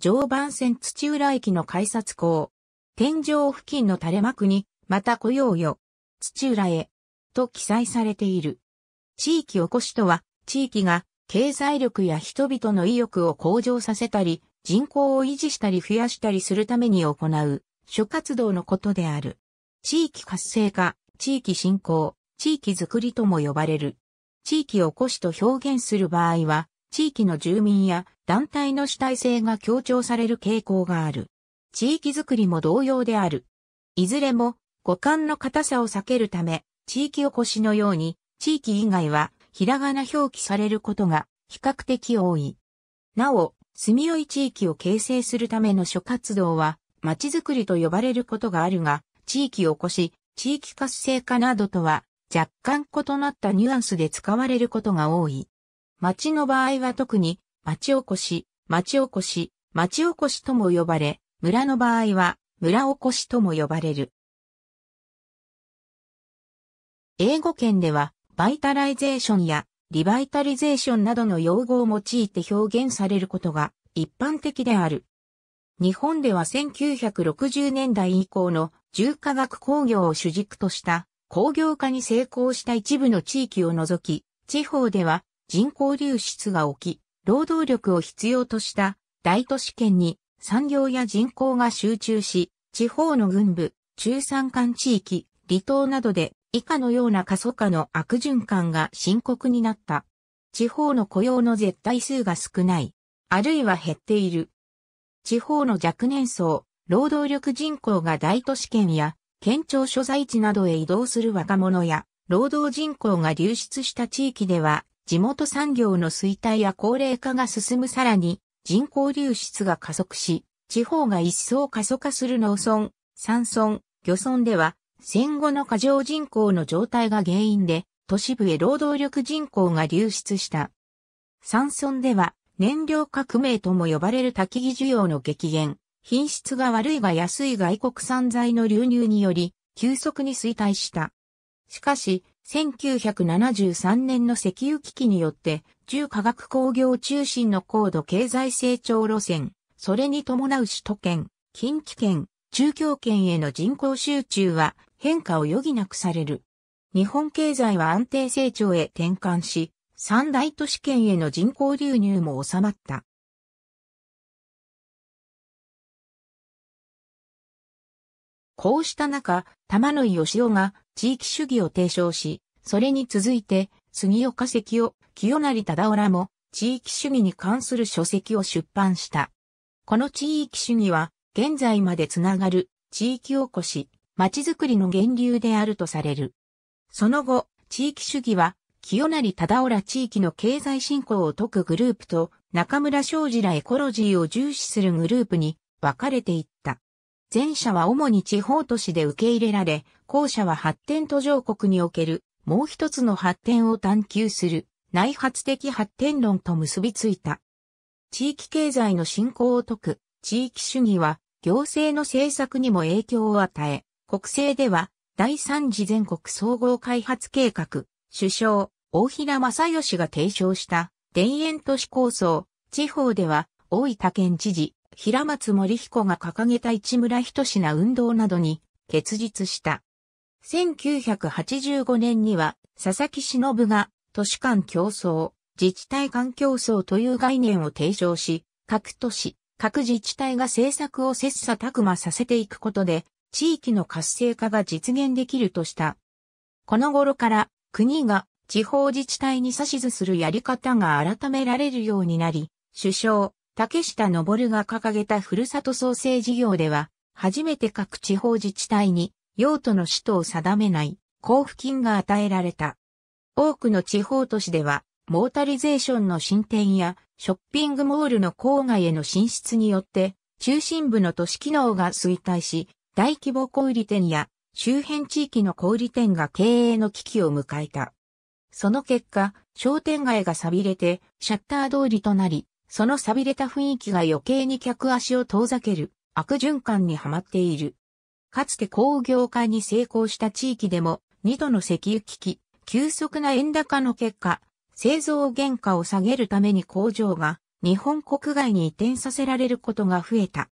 常磐線土浦駅の改札口。天井付近の垂れ幕に、また来ようよ。土浦へ。と記載されている。地域おこしとは、地域が経済力や人々の意欲を向上させたり、人口を維持したり増やしたりするために行う諸活動のことである。地域活性化、地域振興、地域づくりとも呼ばれる。地域おこしと表現する場合は、地域の住民や団体の主体性が強調される傾向がある。地域づくりも同様である。いずれも、五感の硬さを避けるため、地域おこしのように、地域以外は、ひらがな表記されることが、比較的多い。なお、住みよい地域を形成するための諸活動は、町づくりと呼ばれることがあるが、地域おこし、地域活性化などとは、若干異なったニュアンスで使われることが多い。町の場合は特に町おこし、町おこし、町おこしとも呼ばれ、村の場合は、村おこしとも呼ばれる。英語圏では、バイタライゼーションやリバイタリゼーションなどの用語を用いて表現されることが一般的である。日本では1960年代以降の重化学工業を主軸とした工業化に成功した一部の地域を除き、地方では人口流出が起き、労働力を必要とした大都市圏に産業や人口が集中し、地方の軍部、中山間地域、離島などで以下のような過疎化の悪循環が深刻になった。地方の雇用の絶対数が少ない。あるいは減っている。地方の若年層、労働力人口が大都市圏や県庁所在地などへ移動する若者や、労働人口が流出した地域では、地元産業の衰退や高齢化が進むさらに人口流出が加速し、地方が一層過疎化する農村、山村、漁村では戦後の過剰人口の状態が原因で都市部へ労働力人口が流出した。山村では燃料革命とも呼ばれる焚き木需要の激減、品質が悪いが安い外国産材の流入により急速に衰退した。しかし、1973年の石油危機によって、重化学工業中心の高度経済成長路線、それに伴う首都圏、近畿圏、中京圏への人口集中は変化を余儀なくされる。日本経済は安定成長へ転換し、三大都市圏への人口流入も収まった。こうした中、玉野井義雄が地域主義を提唱し、それに続いて、杉岡関を、清成忠浦も、地域主義に関する書籍を出版した。この地域主義は、現在までつながる、地域おこし、ちづくりの源流であるとされる。その後、地域主義は、清成忠浦地域の経済振興を解くグループと、中村昌司らエコロジーを重視するグループに分かれていった。前者は主に地方都市で受け入れられ、後者は発展途上国におけるもう一つの発展を探求する内発的発展論と結びついた。地域経済の振興を説く地域主義は行政の政策にも影響を与え、国政では第三次全国総合開発計画、首相、大平正義が提唱した田園都市構想、地方では大分県知事、平松森彦が掲げた市村人品運動などに結実した。1985年には佐々木忍が都市間競争、自治体間競争という概念を提唱し、各都市、各自治体が政策を切磋琢磨させていくことで、地域の活性化が実現できるとした。この頃から国が地方自治体に指図するやり方が改められるようになり、首相、竹下登が掲げたふるさと創生事業では、初めて各地方自治体に用途の使途を定めない交付金が与えられた。多くの地方都市では、モータリゼーションの進展やショッピングモールの郊外への進出によって、中心部の都市機能が衰退し、大規模小売店や周辺地域の小売店が経営の危機を迎えた。その結果、商店街が錆びれてシャッター通りとなり、その錆びれた雰囲気が余計に客足を遠ざける悪循環にはまっている。かつて工業化に成功した地域でも、2度の石油危機、急速な円高の結果、製造原価を下げるために工場が日本国外に移転させられることが増えた。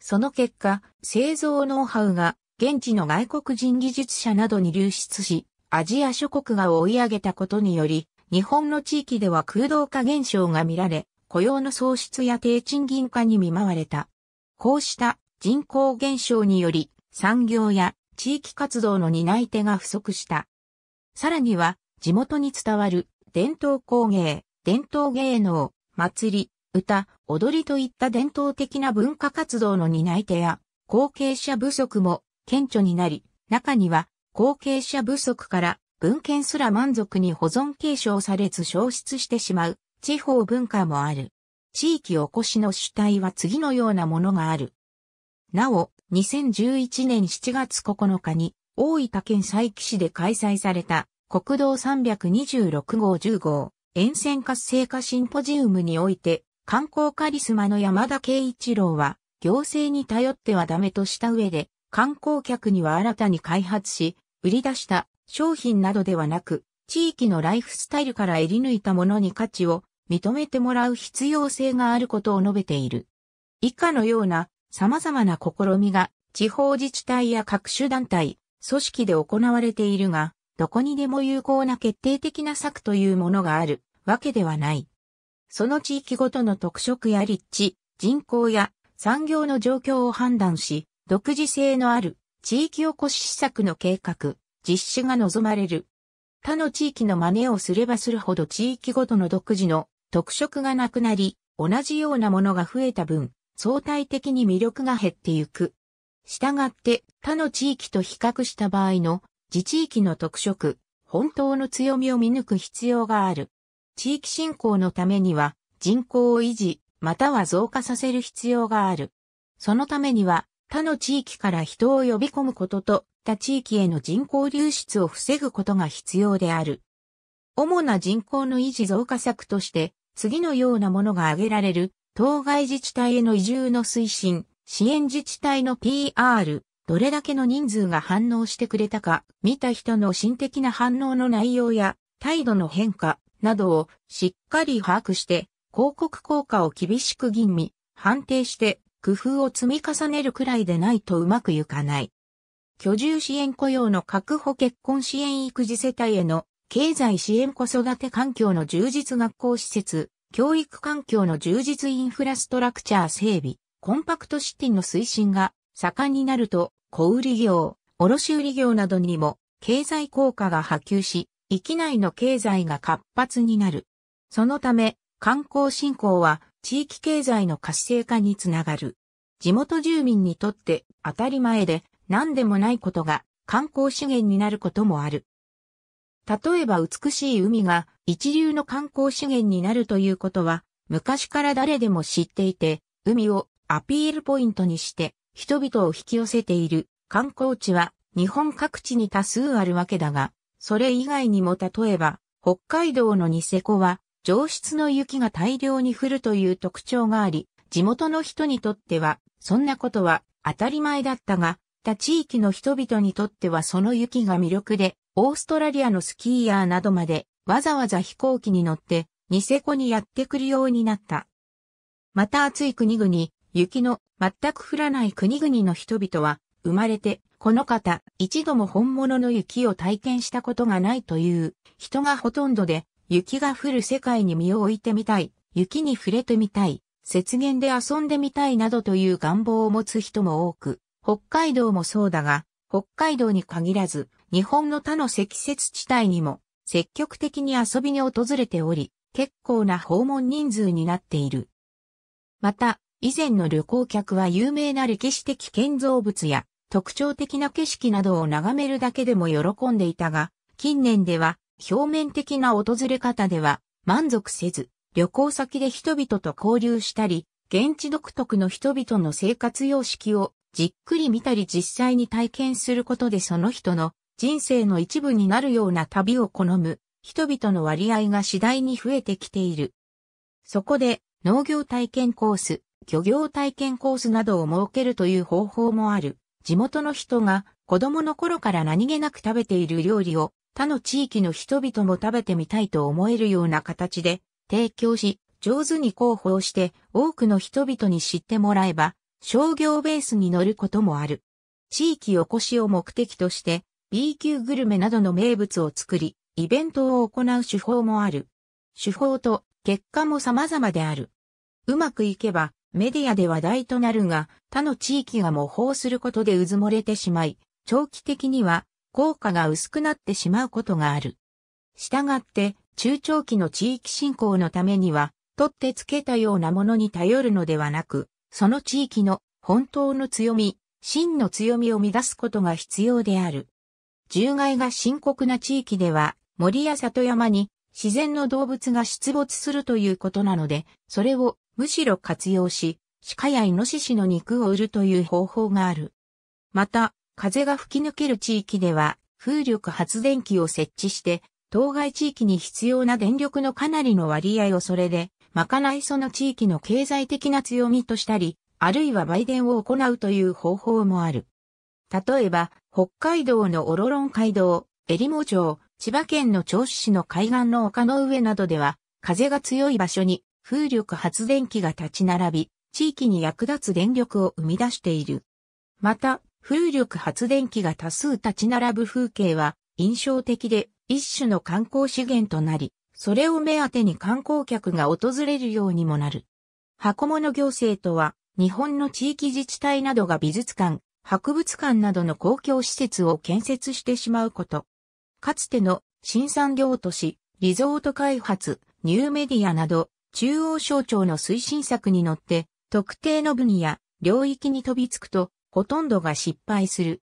その結果、製造ノウハウが現地の外国人技術者などに流出し、アジア諸国が追い上げたことにより、日本の地域では空洞化現象が見られ、雇用の喪失や低賃金化に見舞われた。こうした人口減少により産業や地域活動の担い手が不足した。さらには地元に伝わる伝統工芸、伝統芸能、祭り、歌、踊りといった伝統的な文化活動の担い手や後継者不足も顕著になり、中には後継者不足から文献すら満足に保存継承されず消失してしまう地方文化もある。地域おこしの主体は次のようなものがある。なお、2011年7月9日に、大分県佐伯市で開催された、国道326号10号、沿線活性化シンポジウムにおいて、観光カリスマの山田圭一郎は、行政に頼ってはダメとした上で、観光客には新たに開発し、売り出した商品などではなく、地域のライフスタイルから得り抜いたものに価値を認めてもらう必要性があることを述べている。以下のような様々な試みが地方自治体や各種団体、組織で行われているが、どこにでも有効な決定的な策というものがあるわけではない。その地域ごとの特色や立地、人口や産業の状況を判断し、独自性のある地域おこし施策の計画、実施が望まれる。他の地域の真似をすればするほど地域ごとの独自の特色がなくなり、同じようなものが増えた分、相対的に魅力が減ってゆく。したがって他の地域と比較した場合の自地域の特色、本当の強みを見抜く必要がある。地域振興のためには人口を維持、または増加させる必要がある。そのためには他の地域から人を呼び込むことと他地域への人口流出を防ぐことが必要である。主な人口の維持増加策として次のようなものが挙げられる、当該自治体への移住の推進、支援自治体の PR、どれだけの人数が反応してくれたか、見た人の心的な反応の内容や態度の変化などをしっかり把握して、広告効果を厳しく吟味、判定して工夫を積み重ねるくらいでないとうまくいかない。居住支援雇用の確保結婚支援育児世帯への経済支援子育て環境の充実学校施設、教育環境の充実インフラストラクチャー整備、コンパクトシティの推進が盛んになると、小売業、卸売業などにも経済効果が波及し、域内の経済が活発になる。そのため、観光振興は地域経済の活性化につながる。地元住民にとって当たり前で何でもないことが観光資源になることもある。例えば美しい海が一流の観光資源になるということは、昔から誰でも知っていて、海をアピールポイントにして人々を引き寄せている観光地は日本各地に多数あるわけだが、それ以外にも例えば北海道のニセコは上質の雪が大量に降るという特徴があり、地元の人にとってはそんなことは当たり前だったが、他地域の人々にとってはその雪が魅力でオーストラリアのスキーヤーなどまでわざわざ飛行機に乗ってニセコにやってくるようになった。また暑い国々、雪の全く降らない国々の人々は生まれてこの方一度も本物の雪を体験したことがないという人がほとんどで雪が降る世界に身を置いてみたい、雪に触れてみたい、雪原で遊んでみたいなどという願望を持つ人も多く、北海道もそうだが、北海道に限らず、日本の他の積雪地帯にも積極的に遊びに訪れており、結構な訪問人数になっている。また、以前の旅行客は有名な歴史的建造物や特徴的な景色などを眺めるだけでも喜んでいたが、近年では表面的な訪れ方では満足せず、旅行先で人々と交流したり、現地独特の人々の生活様式をじっくり見たり実際に体験することでその人の人生の一部になるような旅を好む人々の割合が次第に増えてきている。そこで農業体験コース、漁業体験コースなどを設けるという方法もある。地元の人が子供の頃から何気なく食べている料理を他の地域の人々も食べてみたいと思えるような形で提供し、上手に広報して多くの人々に知ってもらえば、商業ベースに乗ることもある。地域おこしを目的として B 級グルメなどの名物を作り、イベントを行う手法もある。手法と結果も様々である。うまくいけばメディアで話題となるが、他の地域が模倣することで渦漏れてしまい、長期的には効果が薄くなってしまうことがある。したがって、中長期の地域振興のためには、取ってつけたようなものに頼るのではなく、その地域の本当の強み、真の強みを乱すことが必要である。獣害が深刻な地域では、森や里山に自然の動物が出没するということなので、それをむしろ活用し、鹿やイノシシの肉を売るという方法がある。また、風が吹き抜ける地域では、風力発電機を設置して、当該地域に必要な電力のかなりの割合をそれでまかないその地域の経済的な強みとしたり、あるいは売電を行うという方法もある。例えば、北海道のオロロン街道、エリモ町、千葉県の銚子市の海岸の丘の上などでは、風が強い場所に風力発電機が立ち並び、地域に役立つ電力を生み出している。また、風力発電機が多数立ち並ぶ風景は印象的で一種の観光資源となり、それを目当てに観光客が訪れるようにもなる。箱物行政とは、日本の地域自治体などが美術館、博物館などの公共施設を建設してしまうこと。かつての新産業都市、リゾート開発、ニューメディアなど、中央省庁の推進策に乗って、特定の分野、領域に飛びつくと、ほとんどが失敗する。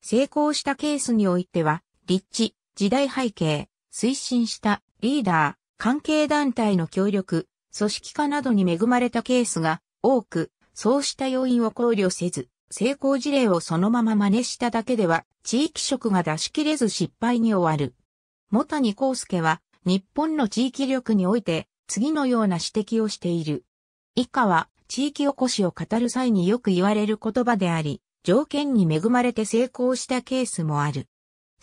成功したケースにおいては、立地、時代背景、推進したリーダー、関係団体の協力、組織化などに恵まれたケースが多く、そうした要因を考慮せず、成功事例をそのまま真似しただけでは、地域職が出し切れず失敗に終わる。元に康介は、日本の地域力において、次のような指摘をしている。以下は、地域おこしを語る際によく言われる言葉であり、条件に恵まれて成功したケースもある。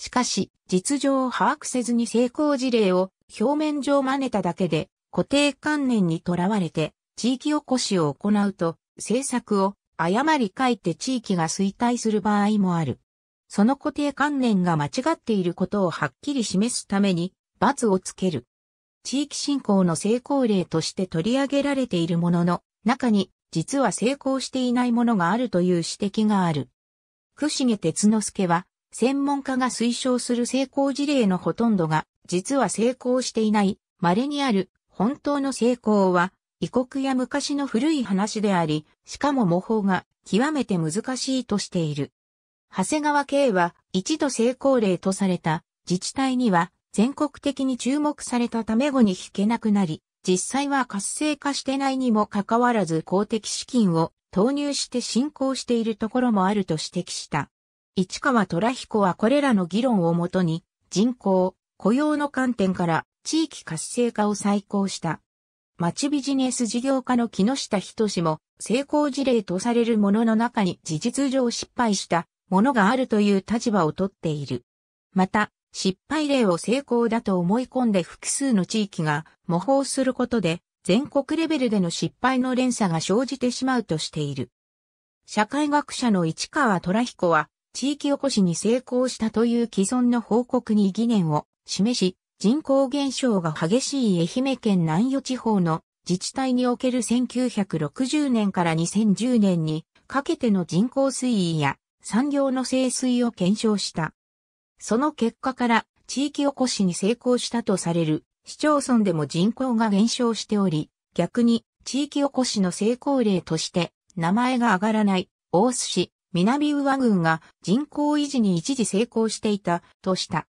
しかし、実情を把握せずに成功事例を表面上真似ただけで固定観念にとらわれて地域おこしを行うと政策を誤り書いて地域が衰退する場合もある。その固定観念が間違っていることをはっきり示すために罰をつける。地域振興の成功例として取り上げられているものの中に実は成功していないものがあるという指摘がある。久重哲之助は専門家が推奨する成功事例のほとんどが、実は成功していない、稀にある、本当の成功は、異国や昔の古い話であり、しかも模倣が極めて難しいとしている。長谷川慶は一度成功例とされた自治体には全国的に注目されたため後に引けなくなり、実際は活性化してないにもかかわらず公的資金を投入して進行しているところもあると指摘した。市川虎彦はこれらの議論をもとに、人口、雇用の観点から地域活性化を再考した。町ビジネス事業家の木下人志も成功事例とされるものの中に事実上失敗したものがあるという立場をとっている。また、失敗例を成功だと思い込んで複数の地域が模倣することで全国レベルでの失敗の連鎖が生じてしまうとしている。社会学者の市川虎彦は地域おこしに成功したという既存の報告に疑念を示し、人口減少が激しい愛媛県南予地方の自治体における1960年から2010年にかけての人口推移や産業の生水を検証した。その結果から地域おこしに成功したとされる市町村でも人口が減少しており、逆に地域おこしの成功例として名前が上がらない大須市、南宇和軍が人口維持に一時成功していたとした。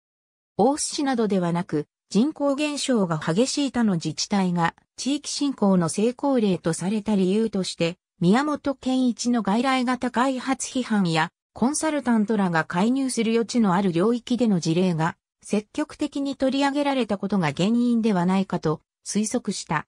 大須市などではなく、人口減少が激しい他の自治体が地域振興の成功例とされた理由として、宮本健一の外来型開発批判やコンサルタントらが介入する余地のある領域での事例が積極的に取り上げられたことが原因ではないかと推測した。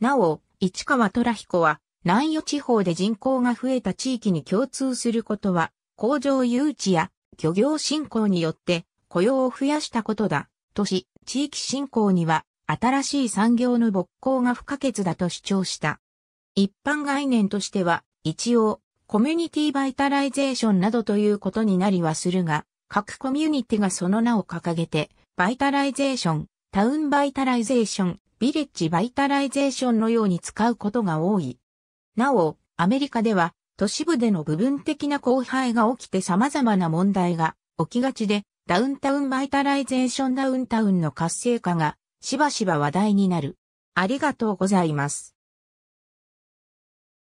なお、市川虎彦は南予地方で人口が増えた地域に共通することは、工場誘致や漁業振興によって雇用を増やしたことだ。都市、地域振興には新しい産業の勃興が不可欠だと主張した。一般概念としては、一応、コミュニティバイタライゼーションなどということになりはするが、各コミュニティがその名を掲げて、バイタライゼーション、タウンバイタライゼーション、ビレッジバイタライゼーションのように使うことが多い。なお、アメリカでは都市部での部分的な荒廃が起きて様々な問題が起きがちで、ダウンタウンバイタライゼーションダウンタウンの活性化がしばしば話題になる。ありがとうございます。